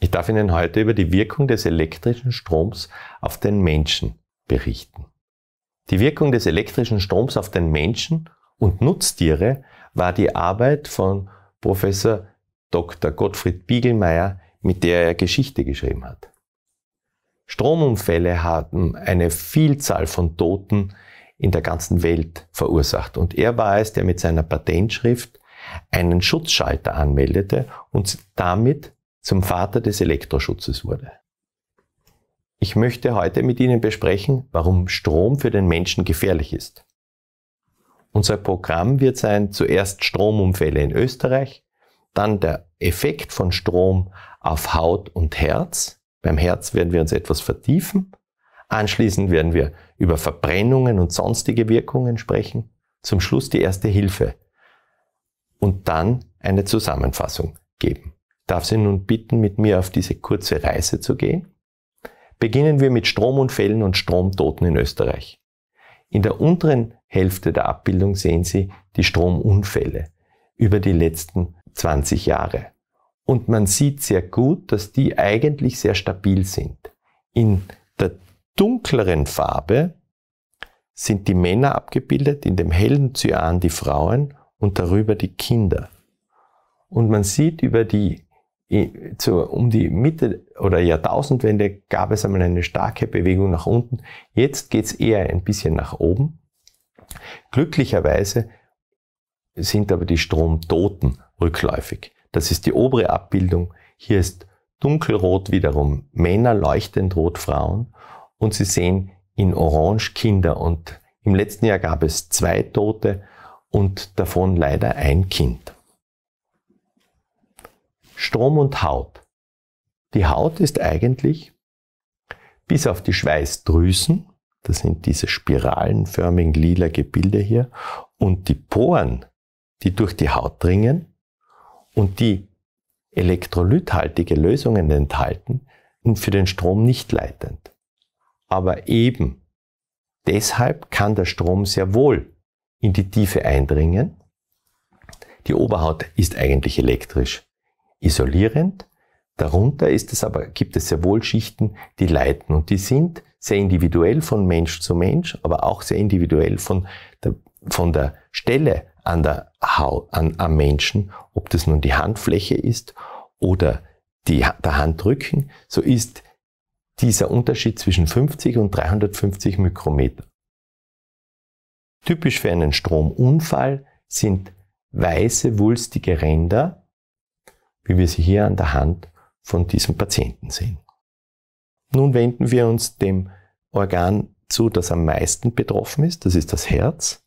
Ich darf Ihnen heute über die Wirkung des elektrischen Stroms auf den Menschen berichten. Die Wirkung des elektrischen Stroms auf den Menschen und Nutztiere war die Arbeit von Professor Dr. Gottfried Biegelmeier, mit der er Geschichte geschrieben hat. Stromunfälle haben eine Vielzahl von Toten in der ganzen Welt verursacht und er war es, der mit seiner Patentschrift einen Schutzschalter anmeldete und damit zum Vater des Elektroschutzes wurde. Ich möchte heute mit Ihnen besprechen, warum Strom für den Menschen gefährlich ist. Unser Programm wird sein zuerst Stromunfälle in Österreich, dann der Effekt von Strom auf Haut und Herz. Beim Herz werden wir uns etwas vertiefen. Anschließend werden wir über Verbrennungen und sonstige Wirkungen sprechen. Zum Schluss die erste Hilfe. Und dann eine Zusammenfassung geben. Ich darf Sie nun bitten, mit mir auf diese kurze Reise zu gehen? Beginnen wir mit Stromunfällen und Stromtoten in Österreich. In der unteren Hälfte der Abbildung sehen Sie die Stromunfälle über die letzten 20 Jahre. Und man sieht sehr gut, dass die eigentlich sehr stabil sind. In der dunkleren Farbe sind die Männer abgebildet, in dem hellen Cyan die Frauen und darüber die Kinder. Und man sieht über die, so um die Mitte oder Jahrtausendwende gab es einmal eine starke Bewegung nach unten. Jetzt geht es eher ein bisschen nach oben. Glücklicherweise sind aber die Stromtoten rückläufig. Das ist die obere Abbildung. Hier ist dunkelrot wiederum Männer, leuchtend rot Frauen. Und Sie sehen in Orange Kinder. Und im letzten Jahr gab es zwei Tote und davon leider ein Kind. Strom und Haut. Die Haut ist eigentlich bis auf die Schweißdrüsen, das sind diese spiralenförmigen lila Gebilde hier, und die Poren, die durch die Haut dringen, und die elektrolythaltige Lösungen enthalten und für den Strom nicht leitend. Aber eben deshalb kann der Strom sehr wohl in die Tiefe eindringen. Die Oberhaut ist eigentlich elektrisch isolierend. Darunter ist es aber, gibt es sehr wohl Schichten, die leiten und die sind sehr individuell von Mensch zu Mensch, aber auch sehr individuell von der, von der Stelle an der Haut, an, am Menschen, ob das nun die Handfläche ist oder die, der Handrücken, so ist dieser Unterschied zwischen 50 und 350 Mikrometer. Typisch für einen Stromunfall sind weiße, wulstige Ränder, wie wir sie hier an der Hand von diesem Patienten sehen. Nun wenden wir uns dem Organ zu, das am meisten betroffen ist, das ist das Herz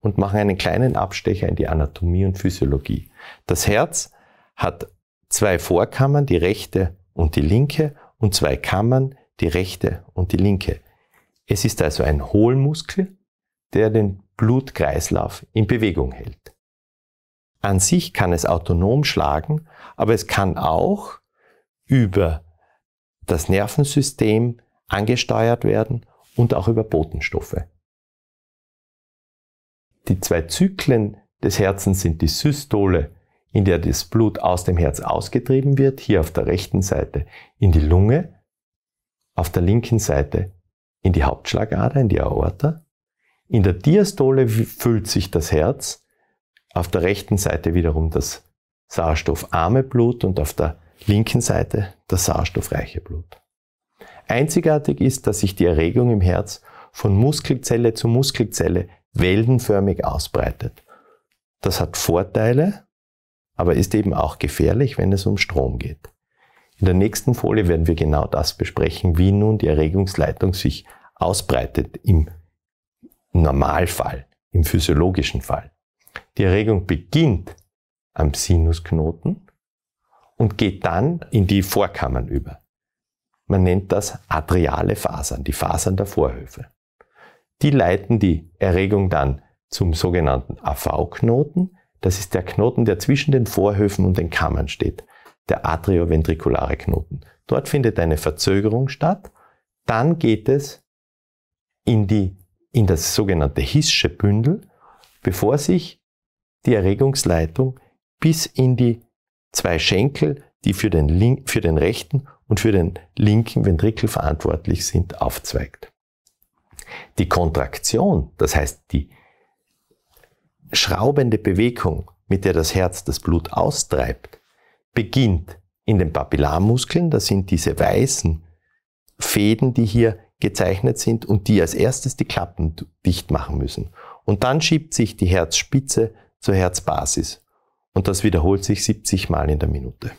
und machen einen kleinen Abstecher in die Anatomie und Physiologie. Das Herz hat zwei Vorkammern, die rechte und die linke, und zwei Kammern, die rechte und die linke. Es ist also ein Hohlmuskel, der den Blutkreislauf in Bewegung hält. An sich kann es autonom schlagen, aber es kann auch über das Nervensystem angesteuert werden und auch über Botenstoffe. Die zwei Zyklen des Herzens sind die Systole, in der das Blut aus dem Herz ausgetrieben wird, hier auf der rechten Seite in die Lunge, auf der linken Seite in die Hauptschlagader, in die Aorta. In der Diastole füllt sich das Herz, auf der rechten Seite wiederum das sauerstoffarme Blut und auf der linken Seite das sauerstoffreiche Blut. Einzigartig ist, dass sich die Erregung im Herz von Muskelzelle zu Muskelzelle wellenförmig ausbreitet. Das hat Vorteile, aber ist eben auch gefährlich, wenn es um Strom geht. In der nächsten Folie werden wir genau das besprechen, wie nun die Erregungsleitung sich ausbreitet im Normalfall, im physiologischen Fall. Die Erregung beginnt am Sinusknoten und geht dann in die Vorkammern über. Man nennt das adriale Fasern, die Fasern der Vorhöfe die leiten die Erregung dann zum sogenannten AV-Knoten. Das ist der Knoten, der zwischen den Vorhöfen und den Kammern steht, der atrioventrikulare Knoten. Dort findet eine Verzögerung statt. Dann geht es in, die, in das sogenannte Hissche Bündel, bevor sich die Erregungsleitung bis in die zwei Schenkel, die für den, Link, für den rechten und für den linken Ventrikel verantwortlich sind, aufzweigt. Die Kontraktion, das heißt die schraubende Bewegung, mit der das Herz das Blut austreibt, beginnt in den Papillarmuskeln. Das sind diese weißen Fäden, die hier gezeichnet sind und die als erstes die Klappen dicht machen müssen. Und dann schiebt sich die Herzspitze zur Herzbasis. Und das wiederholt sich 70 Mal in der Minute.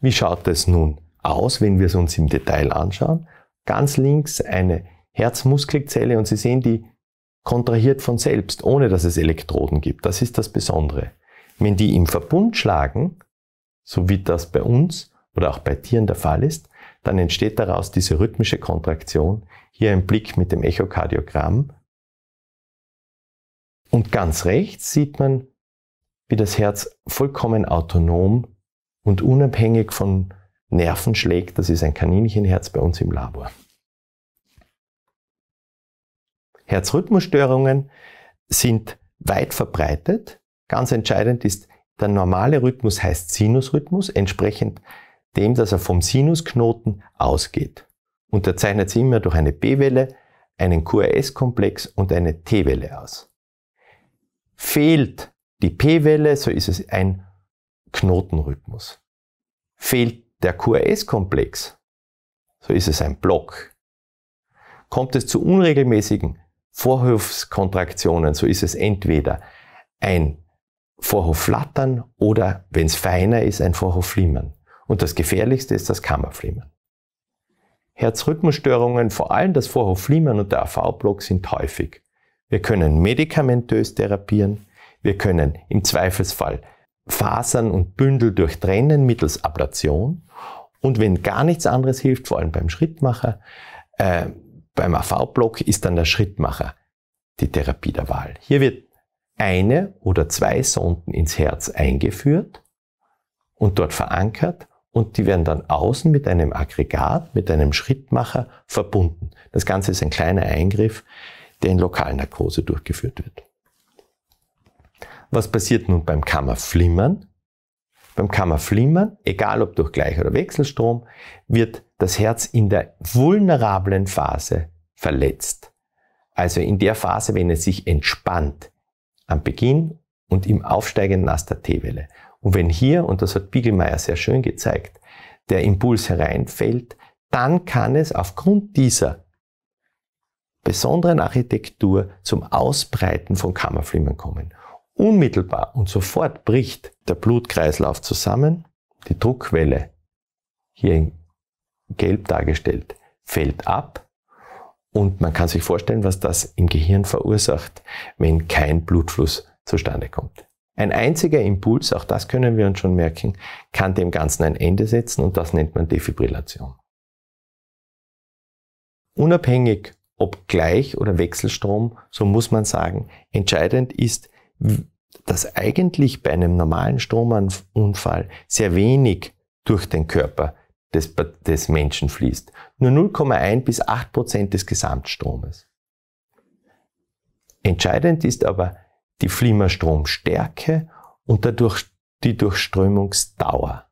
Wie schaut es nun aus, wenn wir es uns im Detail anschauen. Ganz links eine Herzmuskelzelle und Sie sehen, die kontrahiert von selbst, ohne dass es Elektroden gibt. Das ist das Besondere. Wenn die im Verbund schlagen, so wie das bei uns oder auch bei Tieren der Fall ist, dann entsteht daraus diese rhythmische Kontraktion. Hier ein Blick mit dem Echokardiogramm. Und ganz rechts sieht man, wie das Herz vollkommen autonom und unabhängig von Nerven schlägt. Das ist ein Kaninchenherz bei uns im Labor. Herzrhythmusstörungen sind weit verbreitet. Ganz entscheidend ist, der normale Rhythmus heißt Sinusrhythmus, entsprechend dem, dass er vom Sinusknoten ausgeht. Und er zeichnet sich immer durch eine B-Welle, einen QRS-Komplex und eine T-Welle aus. Fehlt die P-Welle, so ist es ein Knotenrhythmus. Fehlt der QRS-Komplex, so ist es ein Block, kommt es zu unregelmäßigen Vorhofskontraktionen, so ist es entweder ein Vorhofflattern oder, wenn es feiner ist, ein Vorhofflimmern. Und das gefährlichste ist das Kammerflimmern. Herzrhythmusstörungen, vor allem das Vorhofflimmern und der AV-Block sind häufig. Wir können medikamentös therapieren, wir können im Zweifelsfall Fasern und Bündel durchtrennen mittels Ablation und wenn gar nichts anderes hilft, vor allem beim Schrittmacher, äh, beim AV-Block ist dann der Schrittmacher die Therapie der Wahl. Hier wird eine oder zwei Sonden ins Herz eingeführt und dort verankert und die werden dann außen mit einem Aggregat, mit einem Schrittmacher verbunden. Das Ganze ist ein kleiner Eingriff, der in Lokalnarkose durchgeführt wird. Was passiert nun beim Kammerflimmern? Beim Kammerflimmern, egal ob durch Gleich- oder Wechselstrom, wird das Herz in der vulnerablen Phase verletzt. Also in der Phase, wenn es sich entspannt, am Beginn und im aufsteigenden Ast der T-Welle. Und wenn hier, und das hat Biegelmeier sehr schön gezeigt, der Impuls hereinfällt, dann kann es aufgrund dieser besonderen Architektur zum Ausbreiten von Kammerflimmern kommen. Unmittelbar und sofort bricht der Blutkreislauf zusammen, die Druckwelle, hier in gelb dargestellt, fällt ab und man kann sich vorstellen, was das im Gehirn verursacht, wenn kein Blutfluss zustande kommt. Ein einziger Impuls, auch das können wir uns schon merken, kann dem Ganzen ein Ende setzen und das nennt man Defibrillation. Unabhängig ob Gleich- oder Wechselstrom, so muss man sagen, entscheidend ist, dass eigentlich bei einem normalen Stromunfall sehr wenig durch den Körper des, des Menschen fließt. Nur 0,1 bis 8 Prozent des Gesamtstromes. Entscheidend ist aber die Flimmerstromstärke und dadurch die Durchströmungsdauer.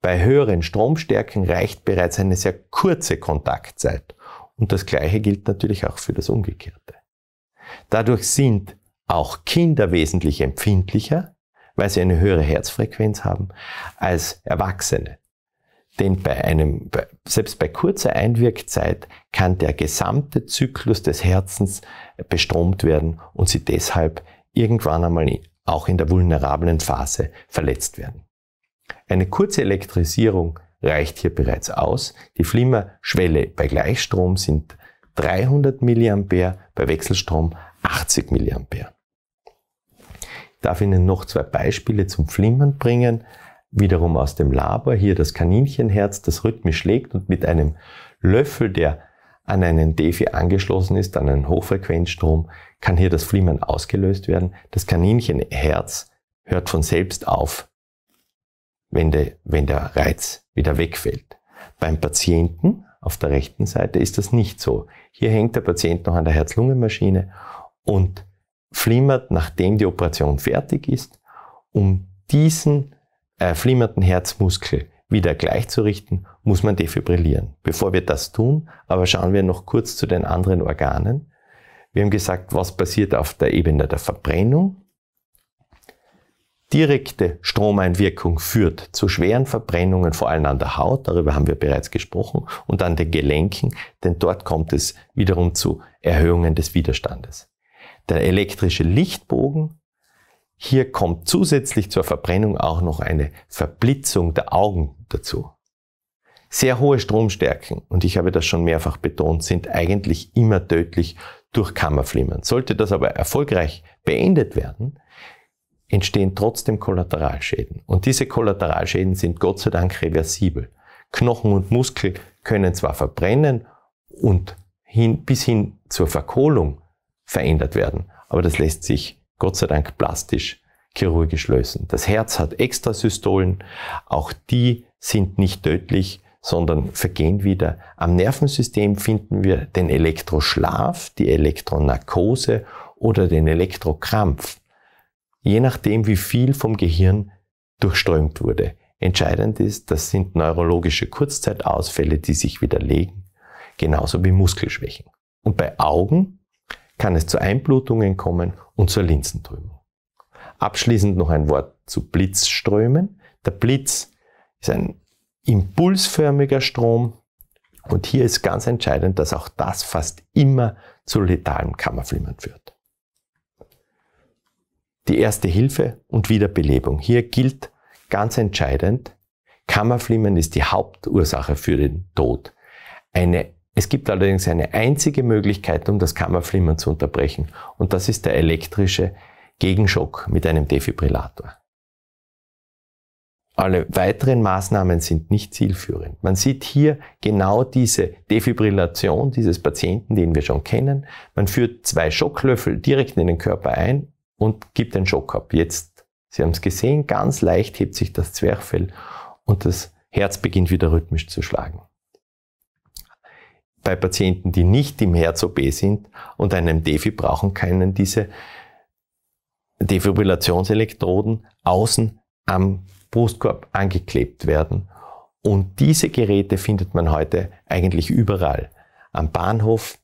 Bei höheren Stromstärken reicht bereits eine sehr kurze Kontaktzeit. Und das Gleiche gilt natürlich auch für das Umgekehrte. Dadurch sind auch Kinder wesentlich empfindlicher, weil sie eine höhere Herzfrequenz haben, als Erwachsene. Denn bei einem, selbst bei kurzer Einwirkzeit kann der gesamte Zyklus des Herzens bestromt werden und sie deshalb irgendwann einmal auch in der vulnerablen Phase verletzt werden. Eine kurze Elektrisierung reicht hier bereits aus. Die Flimmerschwelle bei Gleichstrom sind 300 mA, bei Wechselstrom 80 mA darf Ihnen noch zwei Beispiele zum Flimmern bringen. Wiederum aus dem Labor, hier das Kaninchenherz, das rhythmisch schlägt und mit einem Löffel, der an einen DeFi angeschlossen ist, an einen Hochfrequenzstrom, kann hier das Flimmern ausgelöst werden. Das Kaninchenherz hört von selbst auf, wenn, de, wenn der Reiz wieder wegfällt. Beim Patienten auf der rechten Seite ist das nicht so. Hier hängt der Patient noch an der Herz-Lungen-Maschine und flimmert, nachdem die Operation fertig ist, um diesen äh, flimmernden Herzmuskel wieder gleichzurichten, muss man defibrillieren. Bevor wir das tun, aber schauen wir noch kurz zu den anderen Organen. Wir haben gesagt, was passiert auf der Ebene der Verbrennung. Direkte Stromeinwirkung führt zu schweren Verbrennungen, vor allem an der Haut, darüber haben wir bereits gesprochen, und an den Gelenken, denn dort kommt es wiederum zu Erhöhungen des Widerstandes der elektrische Lichtbogen. Hier kommt zusätzlich zur Verbrennung auch noch eine Verblitzung der Augen dazu. Sehr hohe Stromstärken, und ich habe das schon mehrfach betont, sind eigentlich immer tödlich durch Kammerflimmern. Sollte das aber erfolgreich beendet werden, entstehen trotzdem Kollateralschäden. Und diese Kollateralschäden sind Gott sei Dank reversibel. Knochen und Muskel können zwar verbrennen und hin, bis hin zur Verkohlung verändert werden. Aber das lässt sich Gott sei Dank plastisch chirurgisch lösen. Das Herz hat Extrasystolen, auch die sind nicht tödlich, sondern vergehen wieder. Am Nervensystem finden wir den Elektroschlaf, die Elektronarkose oder den Elektrokrampf. Je nachdem, wie viel vom Gehirn durchströmt wurde. Entscheidend ist, das sind neurologische Kurzzeitausfälle, die sich widerlegen, genauso wie Muskelschwächen. Und bei Augen kann es zu Einblutungen kommen und zur Linsentrümmung. Abschließend noch ein Wort zu Blitzströmen. Der Blitz ist ein impulsförmiger Strom und hier ist ganz entscheidend, dass auch das fast immer zu letalem Kammerflimmern führt. Die erste Hilfe und Wiederbelebung. Hier gilt ganz entscheidend, Kammerflimmern ist die Hauptursache für den Tod. Eine es gibt allerdings eine einzige Möglichkeit, um das Kammerflimmern zu unterbrechen, und das ist der elektrische Gegenschock mit einem Defibrillator. Alle weiteren Maßnahmen sind nicht zielführend. Man sieht hier genau diese Defibrillation dieses Patienten, den wir schon kennen. Man führt zwei Schocklöffel direkt in den Körper ein und gibt den Schock ab. Jetzt, Sie haben es gesehen, ganz leicht hebt sich das Zwerchfell und das Herz beginnt wieder rhythmisch zu schlagen bei Patienten, die nicht im Herz-OP sind und einem Defi brauchen, können diese Defibrillationselektroden außen am Brustkorb angeklebt werden. Und diese Geräte findet man heute eigentlich überall. Am Bahnhof,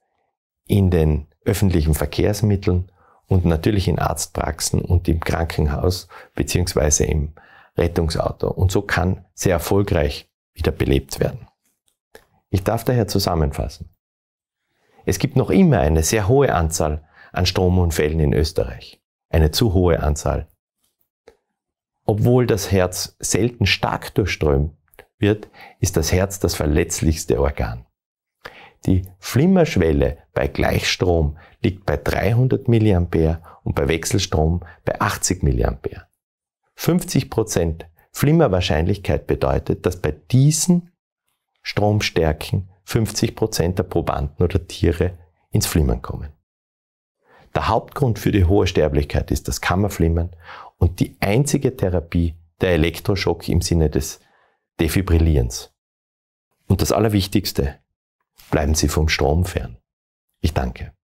in den öffentlichen Verkehrsmitteln und natürlich in Arztpraxen und im Krankenhaus beziehungsweise im Rettungsauto. Und so kann sehr erfolgreich wieder belebt werden. Ich darf daher zusammenfassen. Es gibt noch immer eine sehr hohe Anzahl an Stromunfällen in Österreich. Eine zu hohe Anzahl. Obwohl das Herz selten stark durchströmt wird, ist das Herz das verletzlichste Organ. Die Flimmerschwelle bei Gleichstrom liegt bei 300 mA und bei Wechselstrom bei 80 mA. 50% Flimmerwahrscheinlichkeit bedeutet, dass bei diesen Stromstärken 50 Prozent der Probanden oder Tiere ins Flimmern kommen. Der Hauptgrund für die hohe Sterblichkeit ist das Kammerflimmern und die einzige Therapie der Elektroschock im Sinne des Defibrillierens. Und das Allerwichtigste, bleiben Sie vom Strom fern. Ich danke.